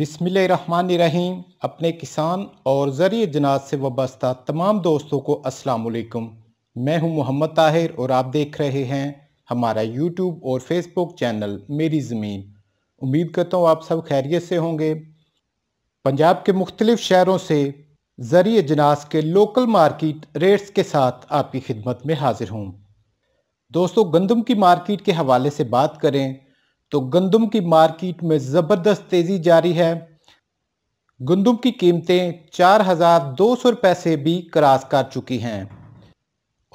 रहीम अपने किसान और ज़रिए जनात से वाबस्ता तमाम दोस्तों को असलकुम मैं हूं मोहम्मद ताहिर और आप देख रहे हैं हमारा यूट्यूब और फेसबुक चैनल मेरी ज़मीन उम्मीद करता हूं आप सब खैरियत से होंगे पंजाब के मुख्तलिफ़ शहरों से ज़रिए जनास के लोकल मार्केट रेट्स के साथ आपकी खिदमत में हाजिर हूँ दोस्तों गंदम की मार्किट के हवाले से बात करें तो गंदम की मार्केट में ज़बरदस्त तेज़ी जारी है गंदम की कीमतें चार हज़ार दो सौ रुपए से भी क्रास कर चुकी हैं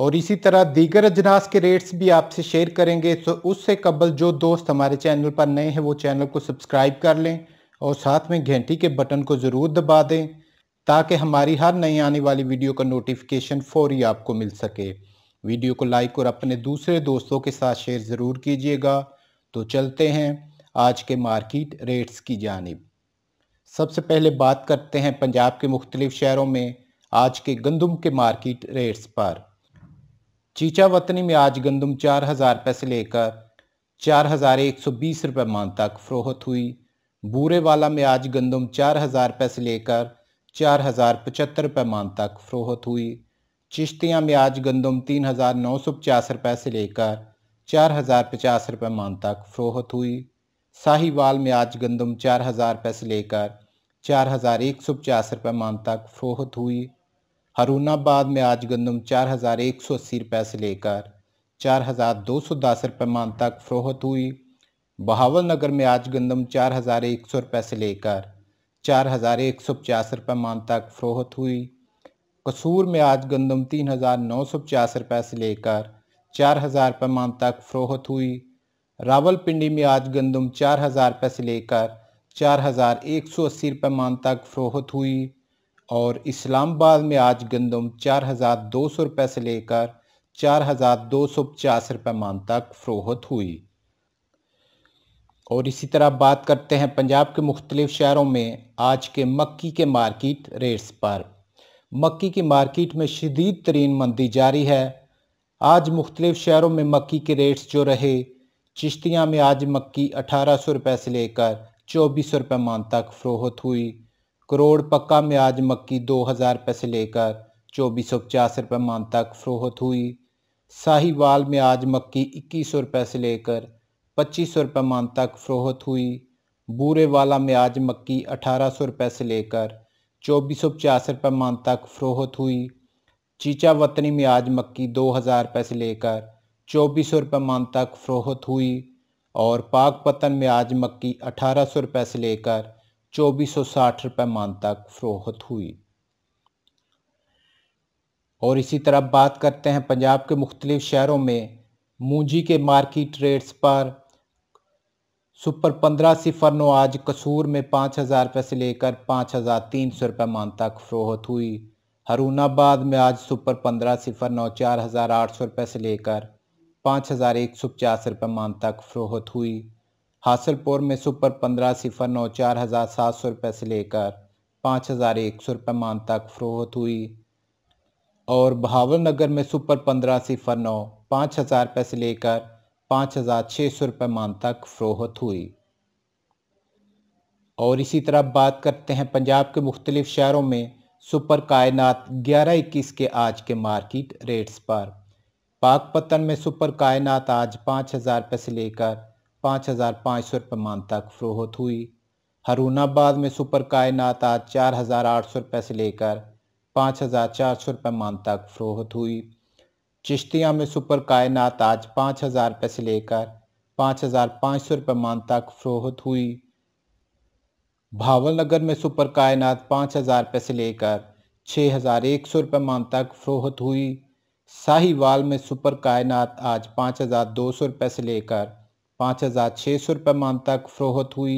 और इसी तरह दीगर अजनास के रेट्स भी आपसे शेयर करेंगे तो उससे कबल जो दोस्त हमारे चैनल पर नए हैं वो चैनल को सब्सक्राइब कर लें और साथ में घंटी के बटन को ज़रूर दबा दें ताकि हमारी हर नई आने वाली वीडियो का नोटिफिकेशन फौरी आपको मिल सके वीडियो को लाइक और अपने दूसरे दोस्तों के साथ शेयर ज़रूर कीजिएगा तो चलते हैं आज के मार्केट रेट्स की जानब सबसे पहले बात करते हैं पंजाब के मुख्तलिफ़ शहरों में आज के गंदम के मार्केट रेट्स पर चीचा वतनी में आज गंदम चार हज़ार रुपये से लेकर चार हज़ार एक सौ बीस रुपये मान तक फ़रोहत हुई बूरे वाला में आज गंदम चार हज़ार रुपये से लेकर चार हज़ार पचहत्तर रुपये मान तक फ़रोहत हुई चिश्तियाँ में आज गंदम तीन हज़ार नौ सौ पचास रुपये से लेकर चार हज़ार पचास रुपये मान तक फ़रोहत हुई साहिवाल में आज गंदम चार हज़ार रुपये से लेकर चार हज़ार एक सौ पचास रुपये मान तक फ़रोहत हुई हरूनाबाद में आज गंदम चार हज़ार एक सौ अस्सी रुपये से लेकर चार हज़ार दो सौ दस रुपये मान तक फ़रोहत हुई बहावल नगर में आज गंदम चार हज़ार एक सौ रुपये से लेकर चार हज़ार एक सौ पचास रुपये मान तक फ़रोहत हुई कसूर में आज गंदम तीन हज़ार नौ सौ पचास रुपये से लेकर चार हज़ार मान तक फ़रोहत हुई रावलपिंडी में आज गंदम चार हज़ार रुपये से लेकर चार हज़ार एक सौ अस्सी रुपये मान तक फ़रोहत हुई और इस्लामाबाद में आज गंदम चार हज़ार दो सौ रुपये से लेकर चार हज़ार दो सौ पचास रुपये मान तक फ़रोहत हुई और इसी तरह बात करते हैं पंजाब के मुख्तलिफ शहरों में आज के मक्की के मार्केट रेट्स पर मक्की की मार्केट में शदीद तरीन मंदी जारी है आज मुख्तलिफ़ शहरों में मक्की के रेट्स जो रहे चिश्तियाँ में आज मक्की अठारह सौ रुपये से लेकर चौबीस सौ रुपये मान तक फ़रोहत हुई करोड़ पक्का में आज मक्की दो हज़ार रुपये से लेकर चौबीस सौ पचास रुपये मान तक फ़रोहत हुई साहिवाल में आज मक्की इक्कीस सौ रुपये से लेकर पच्चीस सौ रुपये मान तक फ़रोहत हुई वाला में आज मक्की अठारह सौ रुपये से लेकर चौबीस सौ पचास रुपये मान तक फ़रोहत हुई चीचा वतनी में आज मक्की दो हज़ार रुपये से लेकर चौबीस सौ रुपये मान तक फ़रोहत हुई और पाक पतन में आज मक्की अठारह सौ रुपये से लेकर चौबीस सौ साठ रुपये मान तक फ़रोहत हुई और इसी तरह बात करते हैं पंजाब के मुख्तलिफ़ शहरों में मूंजी के मार्किट रेट्स पर सुपर पंद्रह सिफर नो आज कसूर में पाँच हज़ार रुपये से लेकर पाँच हज़ार तीन सौ रुपये मान तक फ़रोहत हुई हरूनाबाद में आज सुपर पंद्रह सिफर नौ चार हज़ार आठ सौ रुपये से लेकर पाँच हज़ार एक सौ पचास रुपये मान तक फ़रोहत हुई हासिलपुर में सुपर पंद्रह सिफर नौ चार हज़ार सात सौ रुपये से लेकर पाँच हज़ार एक सौ रुपये मान तक फ़रोहत हुई और बहावल नगर में सुपर पंद्रह सिफर नौ पाँच हज़ार रुपये से लेकर पाँच हज़ार छः सौ रुपये मान तक फ़रोहत हुई और इसी तरह बात करते हैं पंजाब के मुख्तलिफ़ शहरों में सुपर कायनात ग्यारह इक्कीस के आज के मार्केट रेट्स पर पतन में सुपर कायनात आज पाँच हज़ार रुपये से लेकर पाँच हज़ार पाँच सौ रुपये मान तक फ़रोहत हुई हरूनाबाद में सुपर कायनात आज चार हज़ार आठ सौ रुपये से लेकर पाँच हज़ार चार सौ रुपये मान तक फ़रोहत हुई चिश्तियाँ में सुपर कायनात आज पाँच हज़ार रुपये से लेकर पाँच हज़ार पाँच सौ रुपये मान तक फ़रोहत हुई भावलनगर में सुपर कायनात पाँच हज़ार रुपये से लेकर छः हज़ार एक सौ रुपये मान तक फरोहत हुई साहिवाल में सुपर कायनात आज पाँच हज़ार दो सौ रुपये से लेकर पाँच हज़ार छः सौ रुपये मान तक फरोहत हुई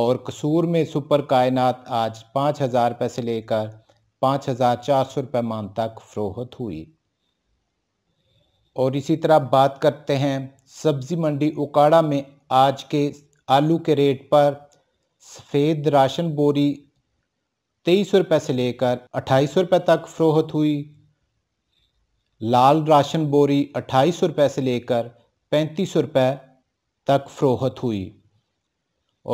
और कसूर में सुपर कायनात आज पाँच हज़ार रुपये से लेकर पाँच हज़ार चार सौ रुपये मान तक फरोहत हुई और इसी तरह बात करते हैं सब्ज़ी मंडी उकाड़ा में आज के आलू के रेट पर सफ़ेद राशन बोरी तेईस सौ रुपये से लेकर अट्ठाईस सौ रुपये तक फ़रोहत हुई लाल राशन बोरी अट्ठाईस सौ रुपये से लेकर पैंतीस सौ रुपये तक फ़रोहत हुई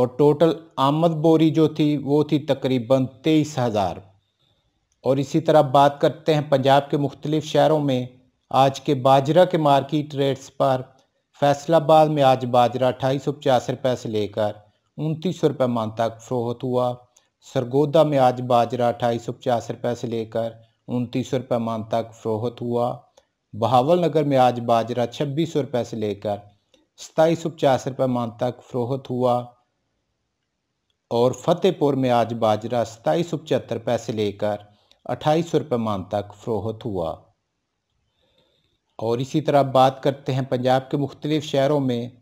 और टोटल आमद बोरी जो थी वो थी तकरीबन तेईस हज़ार और इसी तरह बात करते हैं पंजाब के मुख्तलिफ़ शहरों में आज के बाजरा के मार्केट रेट्स पर फैसलाबाद में आज बाजरा अट्ठाईस सौ पचास रुपये से लेकर उनतीस सौ रुपये मान तक फ़रोहत हुआ सरगोदा में आज बाजरा अठाई सौ पचास रुपये से लेकर उनतीस सौ रुपये मान तक फ़रोहत हुआ बहावल नगर में आज बाजरा छब्बीस सौ रुपये से लेकर सताईस सौ पचास रुपये मान तक फ़रोहत हुआ और फतेहपुर में आज बाजरा सताईस सौ पचहत्तर रुपये से लेकर अट्ठाईस सौ रुपये मान तक फ़रोहत हुआ और इसी तरह बात करते हैं पंजाब के मुख्तलिफ़ शहरों में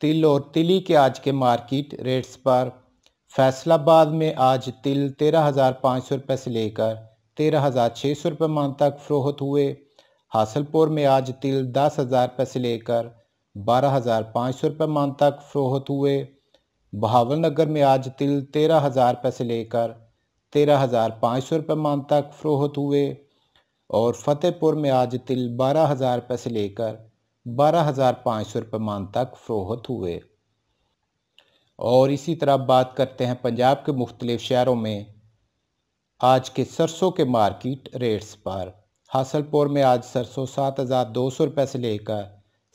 तिल और तिली के आज के मार्केट रेट्स पर फैसलाबाद में आज तिल तेरह हज़ार पाँच सौ रुपये से लेकर तेरह हज़ार छः सौ रुपये मान तक फ़रोहत हुए हासलपुर में आज तिल दस हज़ार रुपये से लेकर बारह हज़ार पाँच सौ रुपये मान तक फ़रोहत हुए बहावल नगर में आज तिल तेरह हज़ार रुपये से लेकर तेरह हज़ार पाँच सौ रुपये मान तक फ़रोहत हुए और फतेहपुर में आज तिल बारह हज़ार रुपये से लेकर बारह हज़ार पाँच सौ रुपये मान तक फ़रोहत हुए और इसी तरह बात करते हैं पंजाब के मुख्तलिफ शहरों में आज के सरसों के मार्केट रेट्स पर हासलपुर में आज सरसों सात हज़ार दो सौ रुपये से लेकर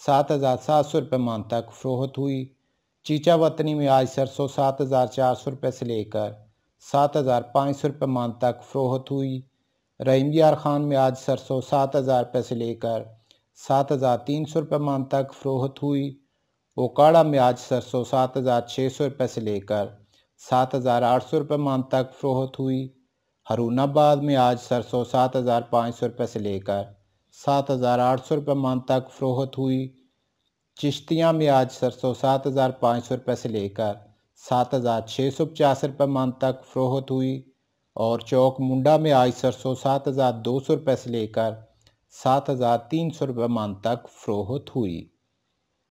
सात हज़ार सात सौ रुपये मान तक फ़रोहत हुई चीचा वतनी में आज सरसों सात हज़ार चार सौ रुपये से लेकर सात हज़ार पाँच सौ रुपये मान तक फ़रोहत हुई रहीम यार खान में आज सरसों सात हज़ार रुपये से लेकर सात हज़ार तीन सौ रुपये मान तक फरोहत हुई ओकाड़ा में आज सरसों सात हज़ार छः सौ रुपये से लेकर सात हज़ार आठ सौ रुपये मान तक फरोहत हुई हरूनाबाद में आज सरसों सात हज़ार पाँच सौ रुपये से लेकर सात हज़ार आठ सौ रुपये मान तक फरोहत हुई चिश्तियाँ में आज सरसों सात हज़ार पाँच सौ रुपये से लेकर सात हज़ार छः सौ पचास रुपये मान तक फरोहत हुई और चौक मुंडा में आज सरसों सात हज़ार दो सौ रुपये से लेकर सात हज़ार तीन सौ रुपये मान तक फ़रोहत हुई